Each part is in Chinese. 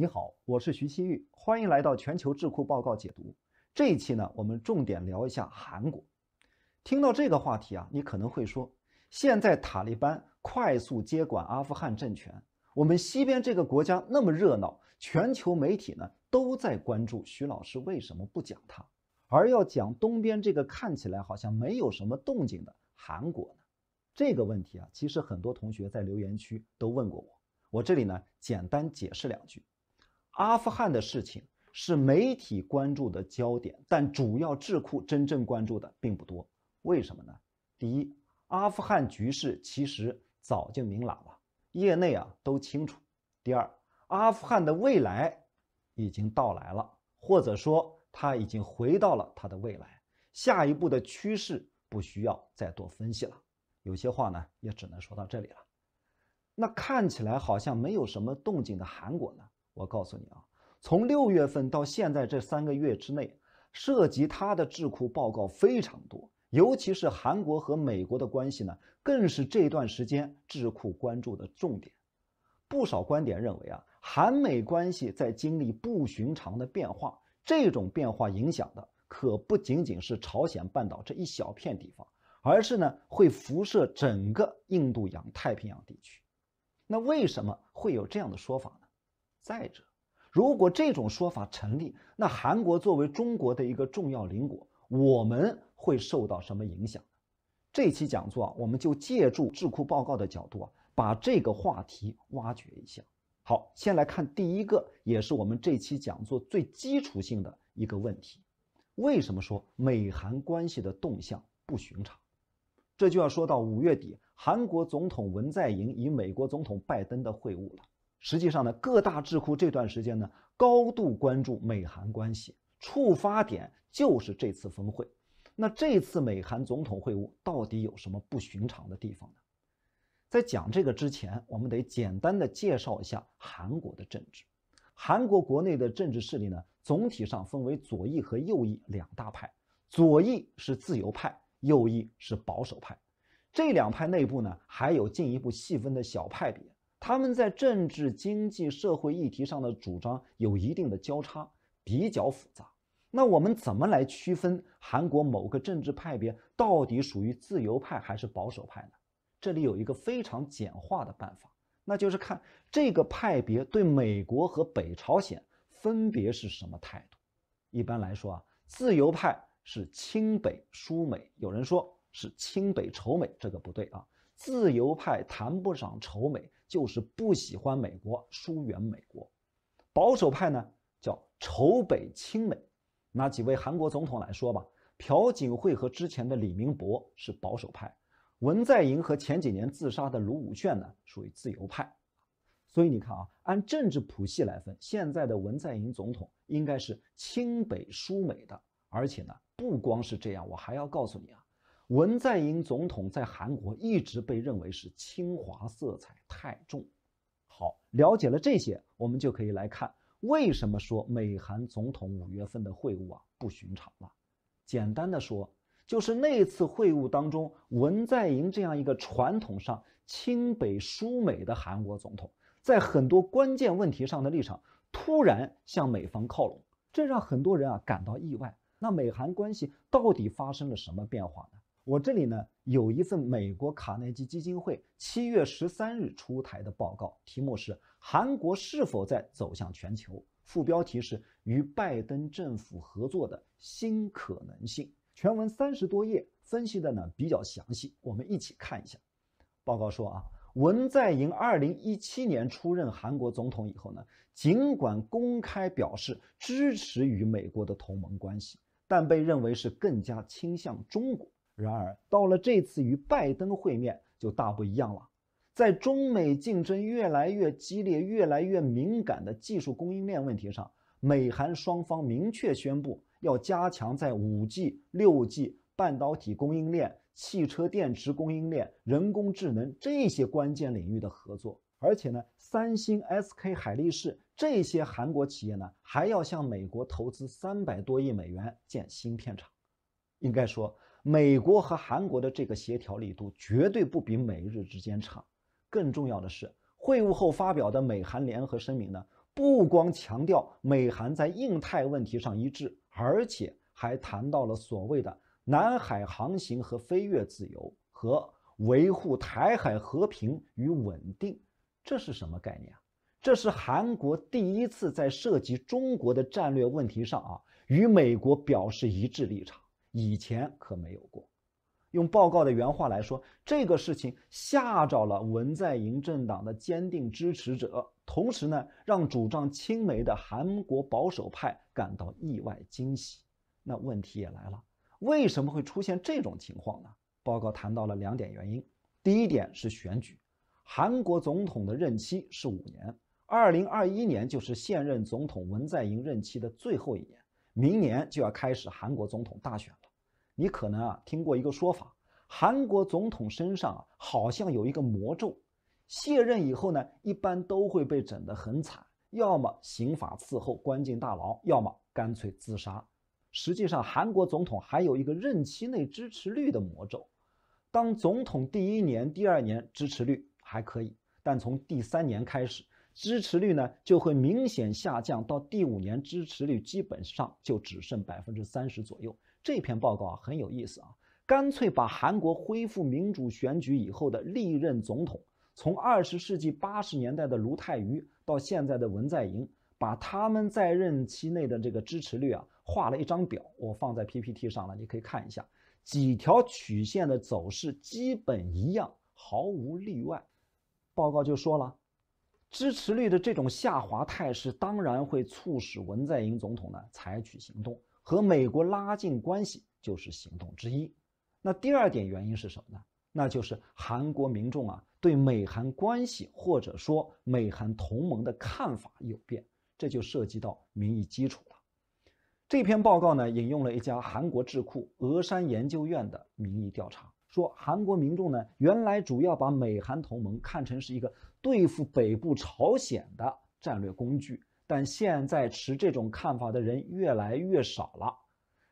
你好，我是徐希玉，欢迎来到全球智库报告解读。这一期呢，我们重点聊一下韩国。听到这个话题啊，你可能会说，现在塔利班快速接管阿富汗政权，我们西边这个国家那么热闹，全球媒体呢都在关注，徐老师为什么不讲他，而要讲东边这个看起来好像没有什么动静的韩国呢？这个问题啊，其实很多同学在留言区都问过我，我这里呢简单解释两句。阿富汗的事情是媒体关注的焦点，但主要智库真正关注的并不多。为什么呢？第一，阿富汗局势其实早就明朗了，业内啊都清楚。第二，阿富汗的未来已经到来了，或者说他已经回到了他的未来。下一步的趋势不需要再多分析了，有些话呢也只能说到这里了。那看起来好像没有什么动静的韩国呢？我告诉你啊，从六月份到现在这三个月之内，涉及他的智库报告非常多，尤其是韩国和美国的关系呢，更是这段时间智库关注的重点。不少观点认为啊，韩美关系在经历不寻常的变化，这种变化影响的可不仅仅是朝鲜半岛这一小片地方，而是呢会辐射整个印度洋太平洋地区。那为什么会有这样的说法呢？再者，如果这种说法成立，那韩国作为中国的一个重要邻国，我们会受到什么影响？这期讲座啊，我们就借助智库报告的角度啊，把这个话题挖掘一下。好，先来看第一个，也是我们这期讲座最基础性的一个问题：为什么说美韩关系的动向不寻常？这就要说到五月底韩国总统文在寅与美国总统拜登的会晤了。实际上呢，各大智库这段时间呢，高度关注美韩关系，触发点就是这次峰会。那这次美韩总统会晤到底有什么不寻常的地方呢？在讲这个之前，我们得简单的介绍一下韩国的政治。韩国国内的政治势力呢，总体上分为左翼和右翼两大派，左翼是自由派，右翼是保守派。这两派内部呢，还有进一步细分的小派别。他们在政治、经济、社会议题上的主张有一定的交叉，比较复杂。那我们怎么来区分韩国某个政治派别到底属于自由派还是保守派呢？这里有一个非常简化的办法，那就是看这个派别对美国和北朝鲜分别是什么态度。一般来说啊，自由派是亲北疏美，有人说是亲北仇美，这个不对啊。自由派谈不上仇美。就是不喜欢美国，疏远美国。保守派呢叫仇北亲美。拿几位韩国总统来说吧，朴槿惠和之前的李明博是保守派，文在寅和前几年自杀的卢武铉呢属于自由派。所以你看啊，按政治谱系来分，现在的文在寅总统应该是亲北疏美的。而且呢，不光是这样，我还要告诉你啊。文在寅总统在韩国一直被认为是侵华色彩太重。好，了解了这些，我们就可以来看为什么说美韩总统五月份的会晤啊不寻常了。简单的说，就是那次会晤当中，文在寅这样一个传统上亲北疏美的韩国总统，在很多关键问题上的立场突然向美方靠拢，这让很多人啊感到意外。那美韩关系到底发生了什么变化呢？我这里呢有一份美国卡内基基金会七月十三日出台的报告，题目是《韩国是否在走向全球》，副标题是“与拜登政府合作的新可能性”。全文三十多页，分析的呢比较详细，我们一起看一下。报告说啊，文在寅二零一七年出任韩国总统以后呢，尽管公开表示支持与美国的同盟关系，但被认为是更加倾向中国。然而，到了这次与拜登会面就大不一样了。在中美竞争越来越激烈、越来越敏感的技术供应链问题上，美韩双方明确宣布要加强在 5G、6G、半导体供应链、汽车电池供应链、人工智能这些关键领域的合作。而且呢，三星、SK、海力士这些韩国企业呢，还要向美国投资三百多亿美元建芯片厂。应该说。美国和韩国的这个协调力度绝对不比美日之间差。更重要的是，会晤后发表的美韩联合声明呢，不光强调美韩在印太问题上一致，而且还谈到了所谓的南海航行和飞越自由，和维护台海和平与稳定。这是什么概念啊？这是韩国第一次在涉及中国的战略问题上啊，与美国表示一致立场。以前可没有过，用报告的原话来说，这个事情吓着了文在寅政党的坚定支持者，同时呢，让主张亲美、的韩国保守派感到意外惊喜。那问题也来了，为什么会出现这种情况呢？报告谈到了两点原因，第一点是选举，韩国总统的任期是五年，二零二一年就是现任总统文在寅任期的最后一年。明年就要开始韩国总统大选了，你可能啊听过一个说法，韩国总统身上啊好像有一个魔咒，卸任以后呢，一般都会被整得很惨，要么刑法伺候，关进大牢，要么干脆自杀。实际上，韩国总统还有一个任期内支持率的魔咒，当总统第一年、第二年支持率还可以，但从第三年开始。支持率呢就会明显下降，到第五年支持率基本上就只剩百分之三十左右。这篇报告啊很有意思啊，干脆把韩国恢复民主选举以后的历任总统，从二十世纪八十年代的卢泰愚到现在的文在寅，把他们在任期内的这个支持率啊画了一张表，我放在 PPT 上了，你可以看一下。几条曲线的走势基本一样，毫无例外。报告就说了。支持率的这种下滑态势，当然会促使文在寅总统呢采取行动，和美国拉近关系就是行动之一。那第二点原因是什么呢？那就是韩国民众啊对美韩关系或者说美韩同盟的看法有变，这就涉及到民意基础了。这篇报告呢引用了一家韩国智库峨山研究院的民意调查，说韩国民众呢原来主要把美韩同盟看成是一个。对付北部朝鲜的战略工具，但现在持这种看法的人越来越少了。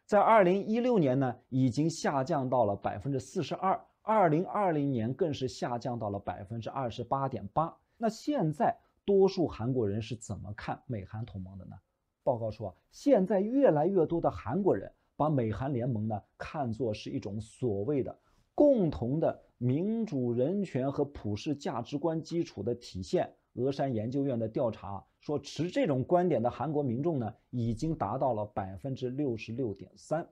在二零一六年呢，已经下降到了百分之四十二，二零二零年更是下降到了百分之二十八点八。那现在多数韩国人是怎么看美韩同盟的呢？报告说，现在越来越多的韩国人把美韩联盟呢看作是一种所谓的。共同的民主人权和普世价值观基础的体现。峨山研究院的调查说，持这种观点的韩国民众呢，已经达到了百分之六十六点三。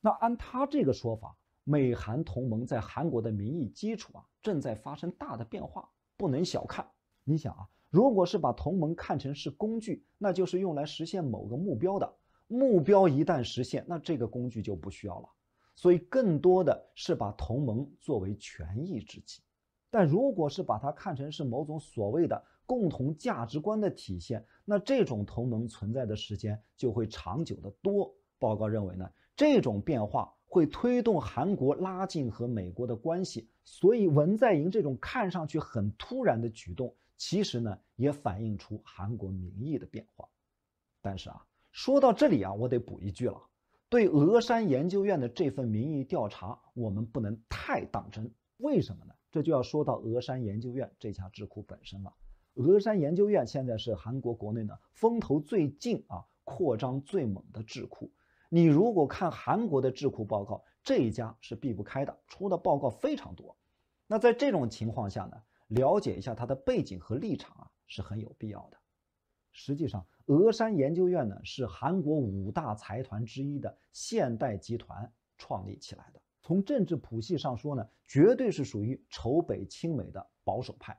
那按他这个说法，美韩同盟在韩国的民意基础啊，正在发生大的变化，不能小看。你想啊，如果是把同盟看成是工具，那就是用来实现某个目标的，目标一旦实现，那这个工具就不需要了。所以更多的是把同盟作为权宜之计，但如果是把它看成是某种所谓的共同价值观的体现，那这种同盟存在的时间就会长久的多。报告认为呢，这种变化会推动韩国拉近和美国的关系，所以文在寅这种看上去很突然的举动，其实呢也反映出韩国民意的变化。但是啊，说到这里啊，我得补一句了。对峨山研究院的这份民意调查，我们不能太当真。为什么呢？这就要说到峨山研究院这家智库本身了。峨山研究院现在是韩国国内呢风头最劲啊、扩张最猛的智库。你如果看韩国的智库报告，这一家是避不开的，出的报告非常多。那在这种情况下呢，了解一下它的背景和立场啊，是很有必要的。实际上。峨山研究院呢是韩国五大财团之一的现代集团创立起来的。从政治谱系上说呢，绝对是属于仇北亲美的保守派。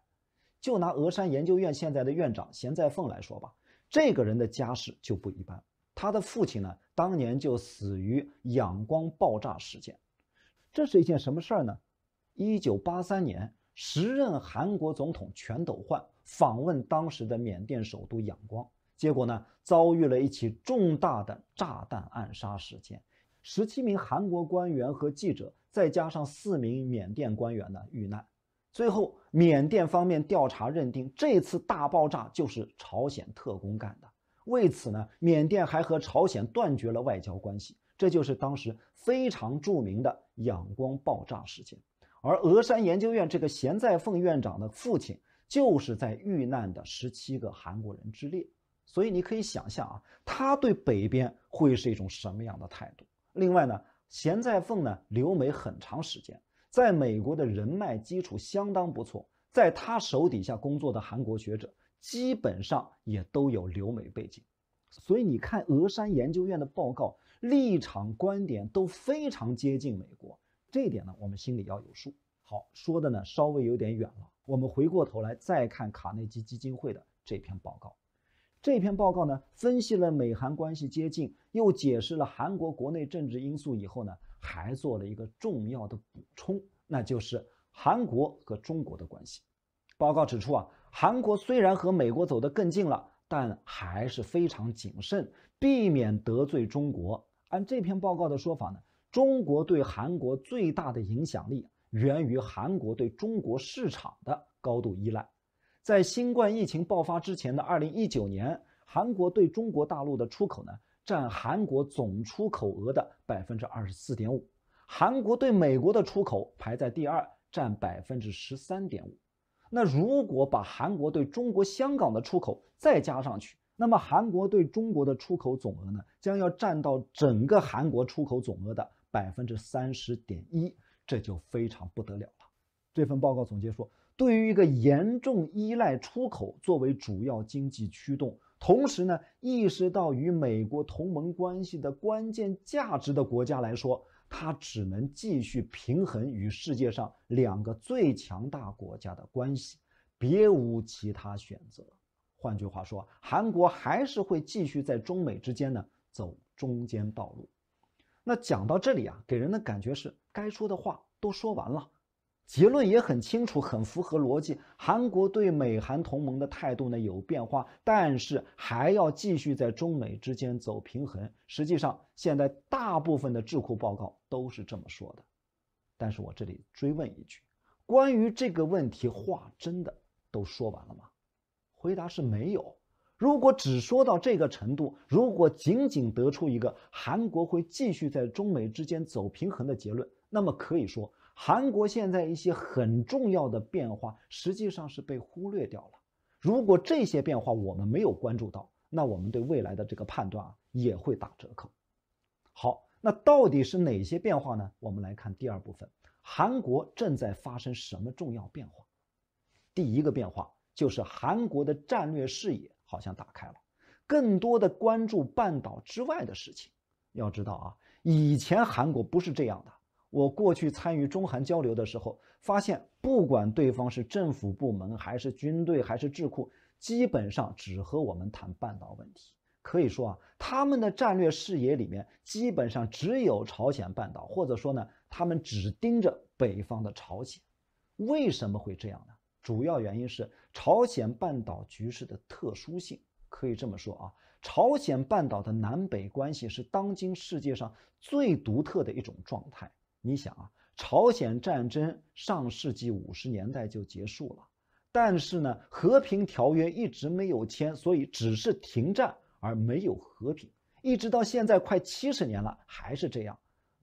就拿峨山研究院现在的院长咸在凤来说吧，这个人的家世就不一般。他的父亲呢，当年就死于仰光爆炸事件。这是一件什么事儿呢？一九八三年，时任韩国总统全斗焕访问当时的缅甸首都仰光。结果呢，遭遇了一起重大的炸弹暗杀事件，十七名韩国官员和记者，再加上四名缅甸官员呢遇难。最后，缅甸方面调查认定这次大爆炸就是朝鲜特工干的。为此呢，缅甸还和朝鲜断绝了外交关系。这就是当时非常著名的仰光爆炸事件。而峨山研究院这个咸在凤院长的父亲，就是在遇难的十七个韩国人之列。所以你可以想象啊，他对北边会是一种什么样的态度？另外呢，咸在凤呢留美很长时间，在美国的人脉基础相当不错，在他手底下工作的韩国学者基本上也都有留美背景。所以你看，俄山研究院的报告立场观点都非常接近美国，这一点呢我们心里要有数。好，说的呢稍微有点远了，我们回过头来再看卡内基基金会的这篇报告。这篇报告呢，分析了美韩关系接近，又解释了韩国国内政治因素以后呢，还做了一个重要的补充，那就是韩国和中国的关系。报告指出啊，韩国虽然和美国走得更近了，但还是非常谨慎，避免得罪中国。按这篇报告的说法呢，中国对韩国最大的影响力源于韩国对中国市场的高度依赖。在新冠疫情爆发之前的二零一九年，韩国对中国大陆的出口呢，占韩国总出口额的百分之二十四点五。韩国对美国的出口排在第二，占百分之十三点五。那如果把韩国对中国香港的出口再加上去，那么韩国对中国的出口总额呢，将要占到整个韩国出口总额的百分之三十点一，这就非常不得了了。这份报告总结说。对于一个严重依赖出口作为主要经济驱动，同时呢意识到与美国同盟关系的关键价值的国家来说，它只能继续平衡与世界上两个最强大国家的关系，别无其他选择。换句话说，韩国还是会继续在中美之间呢走中间道路。那讲到这里啊，给人的感觉是该说的话都说完了。结论也很清楚，很符合逻辑。韩国对美韩同盟的态度呢有变化，但是还要继续在中美之间走平衡。实际上，现在大部分的智库报告都是这么说的。但是我这里追问一句：关于这个问题，话真的都说完了吗？回答是没有。如果只说到这个程度，如果仅仅得出一个韩国会继续在中美之间走平衡的结论，那么可以说。韩国现在一些很重要的变化，实际上是被忽略掉了。如果这些变化我们没有关注到，那我们对未来的这个判断啊，也会打折扣。好，那到底是哪些变化呢？我们来看第二部分：韩国正在发生什么重要变化？第一个变化就是韩国的战略视野好像打开了，更多的关注半岛之外的事情。要知道啊，以前韩国不是这样的。我过去参与中韩交流的时候，发现不管对方是政府部门还是军队还是智库，基本上只和我们谈半岛问题。可以说啊，他们的战略视野里面基本上只有朝鲜半岛，或者说呢，他们只盯着北方的朝鲜。为什么会这样呢？主要原因是朝鲜半岛局势的特殊性。可以这么说啊，朝鲜半岛的南北关系是当今世界上最独特的一种状态。你想啊，朝鲜战争上世纪五十年代就结束了，但是呢，和平条约一直没有签，所以只是停战而没有和平，一直到现在快七十年了还是这样。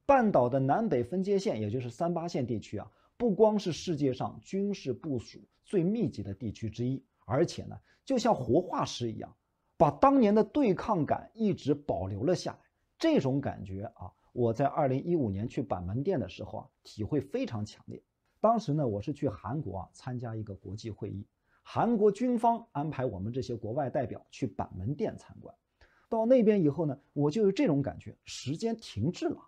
半岛的南北分界线，也就是三八线地区啊，不光是世界上军事部署最密集的地区之一，而且呢，就像活化石一样，把当年的对抗感一直保留了下来。这种感觉啊。我在二零一五年去板门店的时候啊，体会非常强烈。当时呢，我是去韩国啊参加一个国际会议，韩国军方安排我们这些国外代表去板门店参观。到那边以后呢，我就有这种感觉，时间停滞了，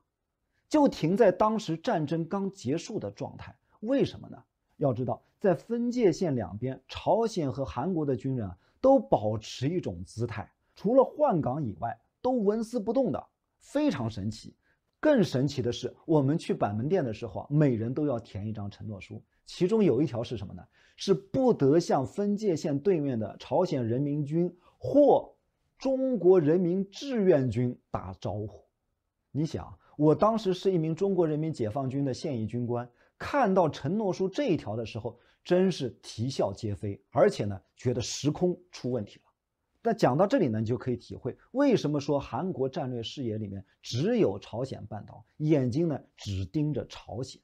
就停在当时战争刚结束的状态。为什么呢？要知道，在分界线两边，朝鲜和韩国的军人啊都保持一种姿态，除了换岗以外，都纹丝不动的，非常神奇。更神奇的是，我们去板门店的时候啊，每人都要填一张承诺书，其中有一条是什么呢？是不得向分界线对面的朝鲜人民军或中国人民志愿军打招呼。你想，我当时是一名中国人民解放军的现役军官，看到承诺书这一条的时候，真是啼笑皆非，而且呢，觉得时空出问题了。那讲到这里呢，你就可以体会为什么说韩国战略视野里面只有朝鲜半岛，眼睛呢只盯着朝鲜。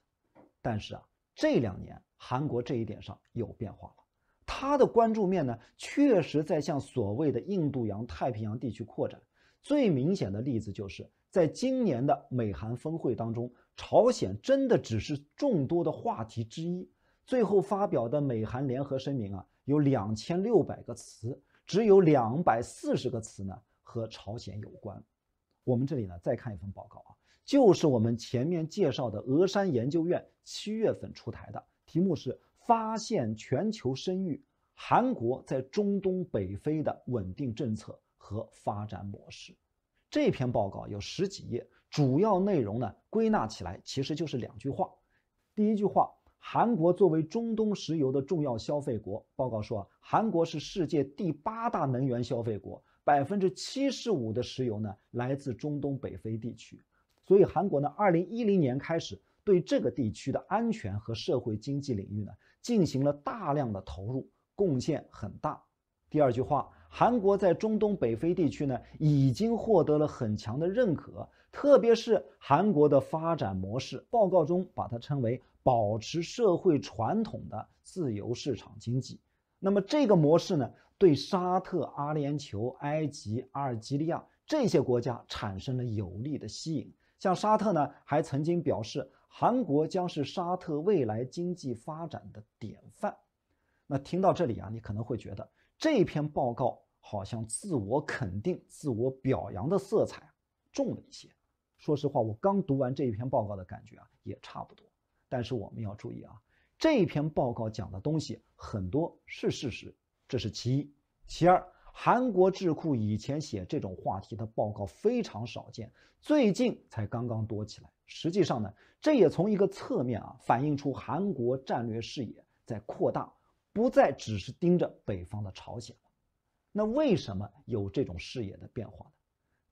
但是啊，这两年韩国这一点上有变化了，它的关注面呢确实在向所谓的印度洋太平洋地区扩展。最明显的例子就是在今年的美韩峰会当中，朝鲜真的只是众多的话题之一。最后发表的美韩联合声明啊，有两千六百个词。只有两百四十个词呢，和朝鲜有关。我们这里呢，再看一份报告啊，就是我们前面介绍的峨山研究院七月份出台的，题目是《发现全球声誉：韩国在中东北非的稳定政策和发展模式》。这篇报告有十几页，主要内容呢，归纳起来其实就是两句话。第一句话。韩国作为中东石油的重要消费国，报告说，韩国是世界第八大能源消费国，百分之七十五的石油呢来自中东北非地区，所以韩国呢，二零一零年开始对这个地区的安全和社会经济领域呢进行了大量的投入，贡献很大。第二句话，韩国在中东北非地区呢已经获得了很强的认可。特别是韩国的发展模式，报告中把它称为“保持社会传统的自由市场经济”。那么这个模式呢，对沙特、阿联酋、埃及、阿尔及利亚这些国家产生了有力的吸引。像沙特呢，还曾经表示，韩国将是沙特未来经济发展的典范。那听到这里啊，你可能会觉得这篇报告好像自我肯定、自我表扬的色彩重了一些。说实话，我刚读完这一篇报告的感觉啊，也差不多。但是我们要注意啊，这一篇报告讲的东西很多是事实，这是其一。其二，韩国智库以前写这种话题的报告非常少见，最近才刚刚多起来。实际上呢，这也从一个侧面啊，反映出韩国战略视野在扩大，不再只是盯着北方的朝鲜了。那为什么有这种视野的变化呢？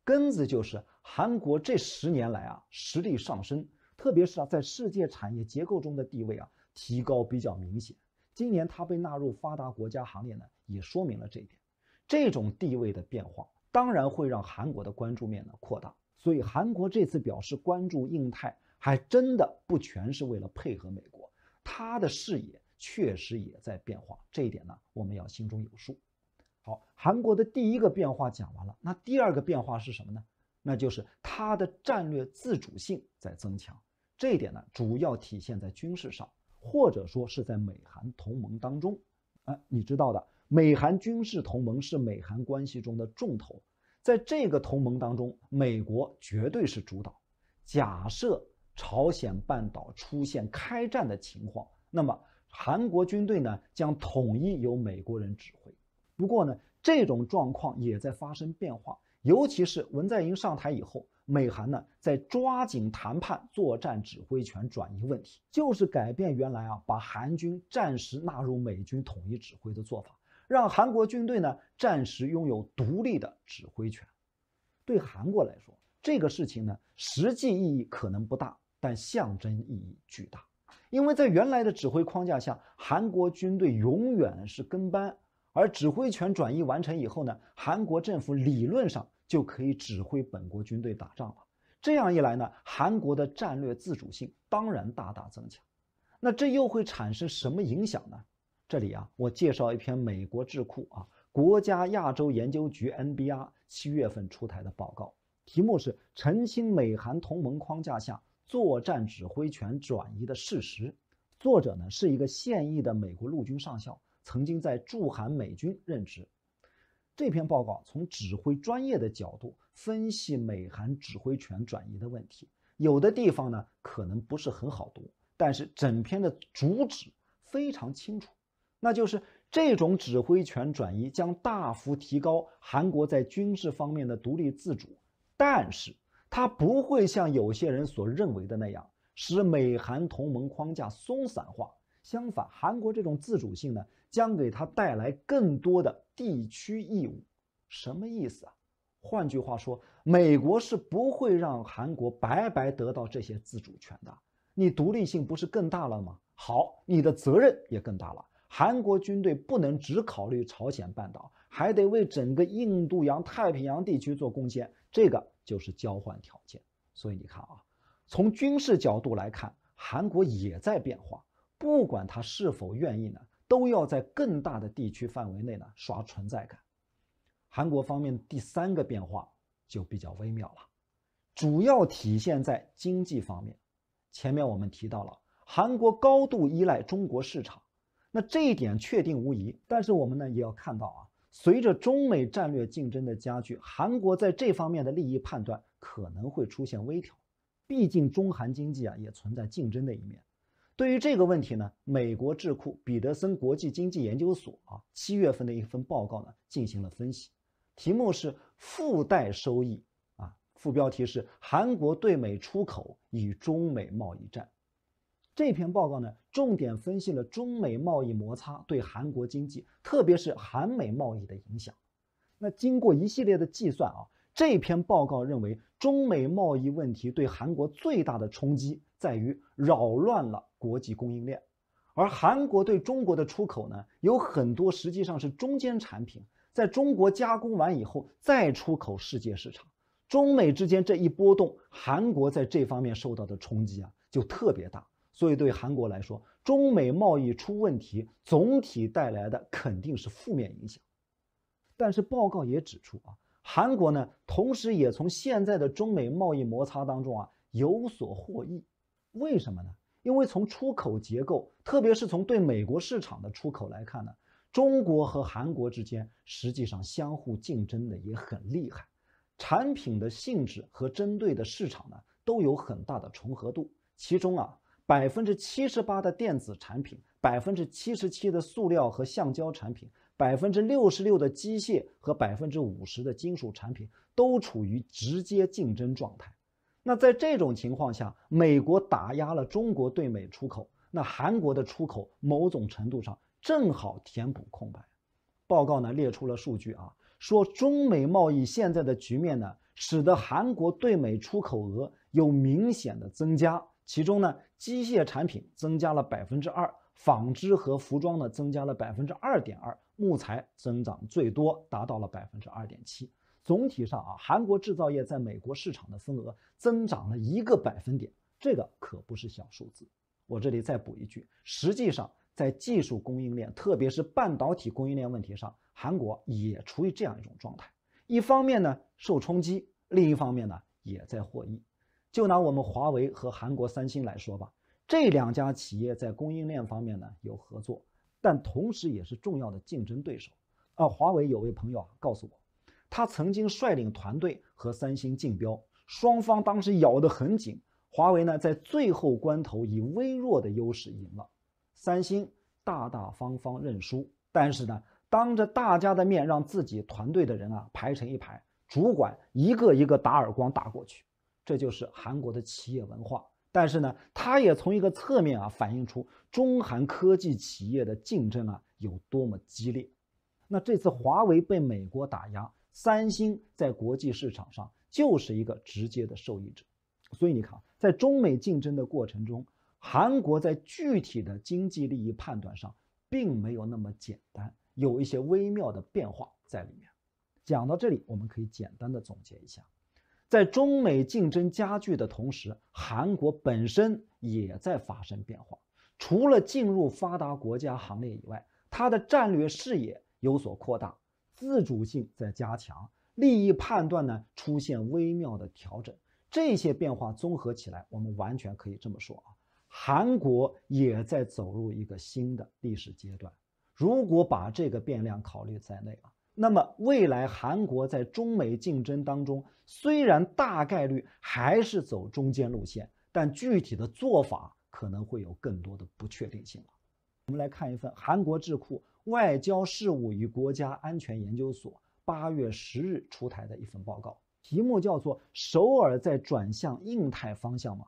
根子就是韩国这十年来啊实力上升，特别是啊在世界产业结构中的地位啊提高比较明显。今年它被纳入发达国家行列呢，也说明了这一点。这种地位的变化当然会让韩国的关注面呢扩大。所以韩国这次表示关注印太，还真的不全是为了配合美国，它的视野确实也在变化。这一点呢，我们要心中有数。好，韩国的第一个变化讲完了。那第二个变化是什么呢？那就是它的战略自主性在增强。这一点呢，主要体现在军事上，或者说是在美韩同盟当中。哎，你知道的，美韩军事同盟是美韩关系中的重头。在这个同盟当中，美国绝对是主导。假设朝鲜半岛出现开战的情况，那么韩国军队呢，将统一由美国人指挥。不过呢，这种状况也在发生变化，尤其是文在寅上台以后，美韩呢在抓紧谈判作战指挥权转移问题，就是改变原来啊把韩军暂时纳入美军统一指挥的做法，让韩国军队呢暂时拥有独立的指挥权。对韩国来说，这个事情呢实际意义可能不大，但象征意义巨大，因为在原来的指挥框架下，韩国军队永远是跟班。而指挥权转移完成以后呢，韩国政府理论上就可以指挥本国军队打仗了。这样一来呢，韩国的战略自主性当然大大增强。那这又会产生什么影响呢？这里啊，我介绍一篇美国智库啊，国家亚洲研究局 （NBR） 七月份出台的报告，题目是《澄清美韩同盟框架下作战指挥权转移的事实》，作者呢是一个现役的美国陆军上校。曾经在驻韩美军任职，这篇报告从指挥专业的角度分析美韩指挥权转移的问题，有的地方呢可能不是很好读，但是整篇的主旨非常清楚，那就是这种指挥权转移将大幅提高韩国在军事方面的独立自主，但是它不会像有些人所认为的那样使美韩同盟框架松散化，相反，韩国这种自主性呢。将给他带来更多的地区义务，什么意思啊？换句话说，美国是不会让韩国白白得到这些自主权的。你独立性不是更大了吗？好，你的责任也更大了。韩国军队不能只考虑朝鲜半岛，还得为整个印度洋、太平洋地区做贡献。这个就是交换条件。所以你看啊，从军事角度来看，韩国也在变化，不管他是否愿意呢？都要在更大的地区范围内呢刷存在感。韩国方面第三个变化就比较微妙了，主要体现在经济方面。前面我们提到了韩国高度依赖中国市场，那这一点确定无疑。但是我们呢也要看到啊，随着中美战略竞争的加剧，韩国在这方面的利益判断可能会出现微调。毕竟中韩经济啊也存在竞争的一面。对于这个问题呢，美国智库彼得森国际经济研究所啊，七月份的一份报告呢进行了分析，题目是“附带收益”，啊，副标题是“韩国对美出口与中美贸易战”。这篇报告呢，重点分析了中美贸易摩擦对韩国经济，特别是韩美贸易的影响。那经过一系列的计算啊，这篇报告认为，中美贸易问题对韩国最大的冲击在于扰乱了。国际供应链，而韩国对中国的出口呢，有很多实际上是中间产品，在中国加工完以后再出口世界市场。中美之间这一波动，韩国在这方面受到的冲击啊，就特别大。所以对韩国来说，中美贸易出问题，总体带来的肯定是负面影响。但是报告也指出啊，韩国呢，同时也从现在的中美贸易摩擦当中啊有所获益。为什么呢？因为从出口结构，特别是从对美国市场的出口来看呢，中国和韩国之间实际上相互竞争的也很厉害，产品的性质和针对的市场呢都有很大的重合度。其中啊，百分之七十八的电子产品，百分之七十七的塑料和橡胶产品，百分之六十六的机械和百分之五十的金属产品都处于直接竞争状态。那在这种情况下，美国打压了中国对美出口，那韩国的出口某种程度上正好填补空白。报告呢列出了数据啊，说中美贸易现在的局面呢，使得韩国对美出口额有明显的增加，其中呢，机械产品增加了百分之二，纺织和服装呢增加了百分之二点二，木材增长最多达到了百分之二点七。总体上啊，韩国制造业在美国市场的份额增长了一个百分点，这个可不是小数字。我这里再补一句：，实际上，在技术供应链，特别是半导体供应链问题上，韩国也处于这样一种状态。一方面呢受冲击，另一方面呢也在获益。就拿我们华为和韩国三星来说吧，这两家企业在供应链方面呢有合作，但同时也是重要的竞争对手。啊，华为有位朋友啊告诉我。他曾经率领团队和三星竞标，双方当时咬得很紧。华为呢，在最后关头以微弱的优势赢了，三星大大方方认输。但是呢，当着大家的面，让自己团队的人啊排成一排，主管一个一个打耳光打过去。这就是韩国的企业文化。但是呢，它也从一个侧面啊反映出中韩科技企业的竞争啊有多么激烈。那这次华为被美国打压。三星在国际市场上就是一个直接的受益者，所以你看，在中美竞争的过程中，韩国在具体的经济利益判断上并没有那么简单，有一些微妙的变化在里面。讲到这里，我们可以简单的总结一下，在中美竞争加剧的同时，韩国本身也在发生变化，除了进入发达国家行列以外，它的战略视野有所扩大。自主性在加强，利益判断呢出现微妙的调整，这些变化综合起来，我们完全可以这么说啊，韩国也在走入一个新的历史阶段。如果把这个变量考虑在内啊，那么未来韩国在中美竞争当中，虽然大概率还是走中间路线，但具体的做法可能会有更多的不确定性了。我们来看一份韩国智库。外交事务与国家安全研究所八月十日出台的一份报告，题目叫做《首尔在转向印太方向吗？》。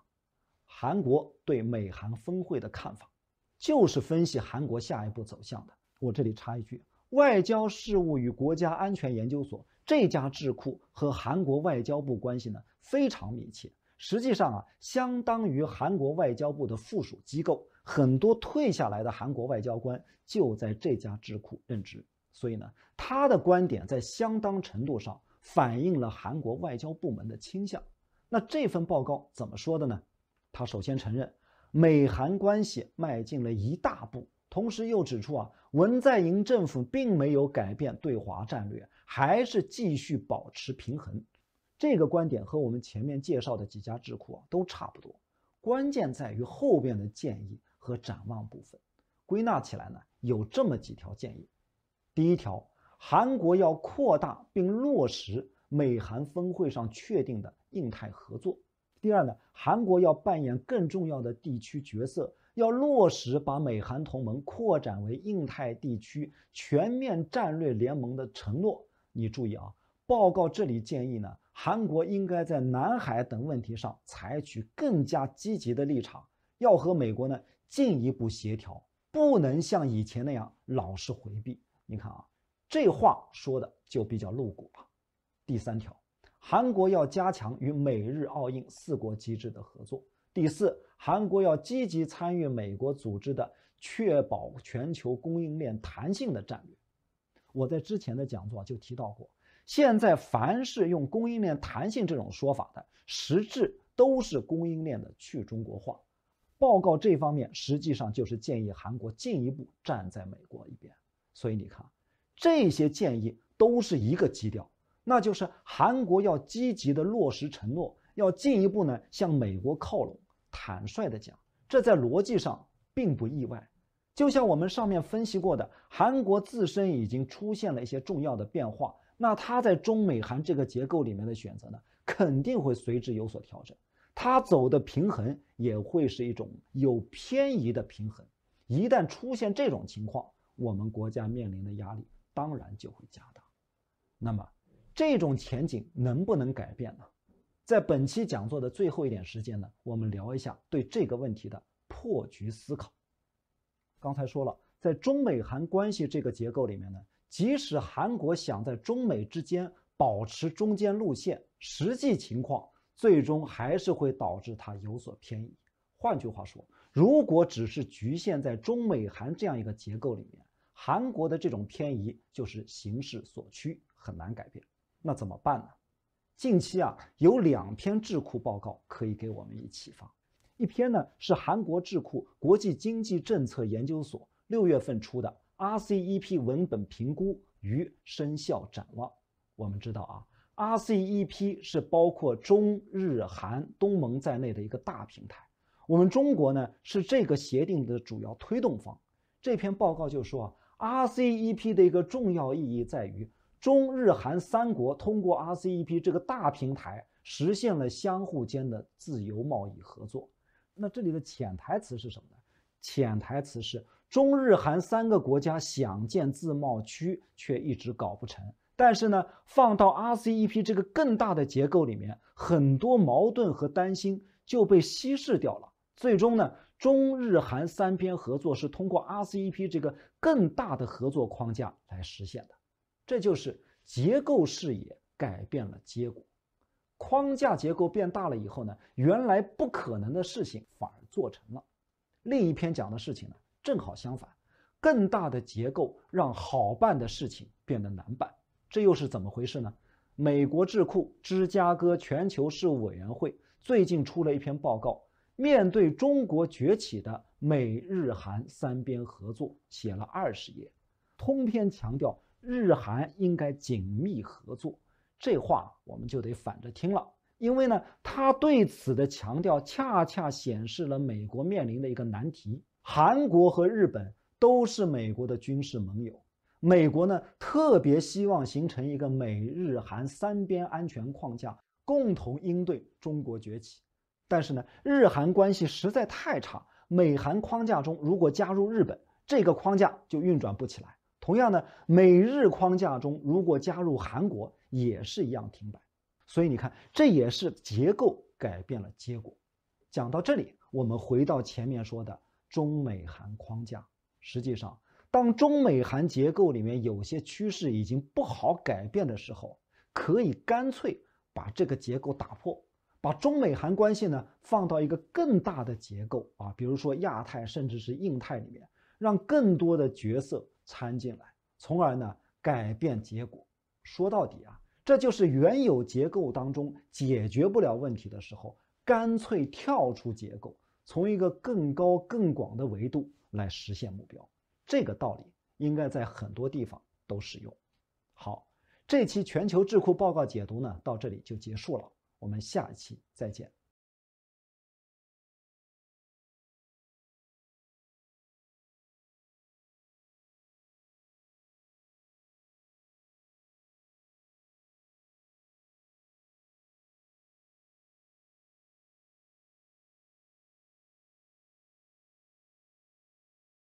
韩国对美韩峰会的看法，就是分析韩国下一步走向的。我这里插一句，外交事务与国家安全研究所这家智库和韩国外交部关系呢非常密切，实际上啊，相当于韩国外交部的附属机构。很多退下来的韩国外交官就在这家智库任职，所以呢，他的观点在相当程度上反映了韩国外交部门的倾向。那这份报告怎么说的呢？他首先承认美韩关系迈进了一大步，同时又指出啊，文在寅政府并没有改变对华战略，还是继续保持平衡。这个观点和我们前面介绍的几家智库啊都差不多。关键在于后边的建议。和展望部分，归纳起来呢，有这么几条建议。第一条，韩国要扩大并落实美韩峰会上确定的印太合作。第二呢，韩国要扮演更重要的地区角色，要落实把美韩同盟扩展为印太地区全面战略联盟的承诺。你注意啊，报告这里建议呢，韩国应该在南海等问题上采取更加积极的立场，要和美国呢。进一步协调，不能像以前那样老是回避。你看啊，这话说的就比较露骨了。第三条，韩国要加强与美日澳印四国机制的合作。第四，韩国要积极参与美国组织的确保全球供应链弹性的战略。我在之前的讲座就提到过，现在凡是用供应链弹性这种说法的，实质都是供应链的去中国化。报告这方面实际上就是建议韩国进一步站在美国一边，所以你看，这些建议都是一个基调，那就是韩国要积极的落实承诺，要进一步呢向美国靠拢。坦率的讲，这在逻辑上并不意外。就像我们上面分析过的，韩国自身已经出现了一些重要的变化，那它在中美韩这个结构里面的选择呢，肯定会随之有所调整。它走的平衡也会是一种有偏移的平衡，一旦出现这种情况，我们国家面临的压力当然就会加大。那么，这种前景能不能改变呢？在本期讲座的最后一点时间呢，我们聊一下对这个问题的破局思考。刚才说了，在中美韩关系这个结构里面呢，即使韩国想在中美之间保持中间路线，实际情况。最终还是会导致它有所偏移。换句话说，如果只是局限在中美韩这样一个结构里面，韩国的这种偏移就是形势所趋，很难改变。那怎么办呢？近期啊，有两篇智库报告可以给我们以启发。一篇呢是韩国智库国际经济政策研究所六月份出的《RCEP 文本评估与生效展望》。我们知道啊。RCEP 是包括中日韩东盟在内的一个大平台，我们中国呢是这个协定的主要推动方。这篇报告就说啊，RCEP 的一个重要意义在于，中日韩三国通过 RCEP 这个大平台实现了相互间的自由贸易合作。那这里的潜台词是什么呢？潜台词是中日韩三个国家想建自贸区，却一直搞不成。但是呢，放到 RCEP 这个更大的结构里面，很多矛盾和担心就被稀释掉了。最终呢，中日韩三边合作是通过 RCEP 这个更大的合作框架来实现的。这就是结构视野改变了结果。框架结构变大了以后呢，原来不可能的事情反而做成了。另一篇讲的事情呢，正好相反，更大的结构让好办的事情变得难办。这又是怎么回事呢？美国智库芝加哥全球事务委员会最近出了一篇报告，面对中国崛起的美日韩三边合作写了二十页，通篇强调日韩应该紧密合作。这话我们就得反着听了，因为呢，他对此的强调恰恰显示了美国面临的一个难题：韩国和日本都是美国的军事盟友。美国呢特别希望形成一个美日韩三边安全框架，共同应对中国崛起。但是呢，日韩关系实在太差，美韩框架中如果加入日本，这个框架就运转不起来。同样呢，美日框架中如果加入韩国，也是一样停摆。所以你看，这也是结构改变了结果。讲到这里，我们回到前面说的中美韩框架，实际上。当中美韩结构里面有些趋势已经不好改变的时候，可以干脆把这个结构打破，把中美韩关系呢放到一个更大的结构啊，比如说亚太甚至是印太里面，让更多的角色参进来，从而呢改变结果。说到底啊，这就是原有结构当中解决不了问题的时候，干脆跳出结构，从一个更高更广的维度来实现目标。这个道理应该在很多地方都使用。好，这期全球智库报告解读呢，到这里就结束了。我们下一期再见。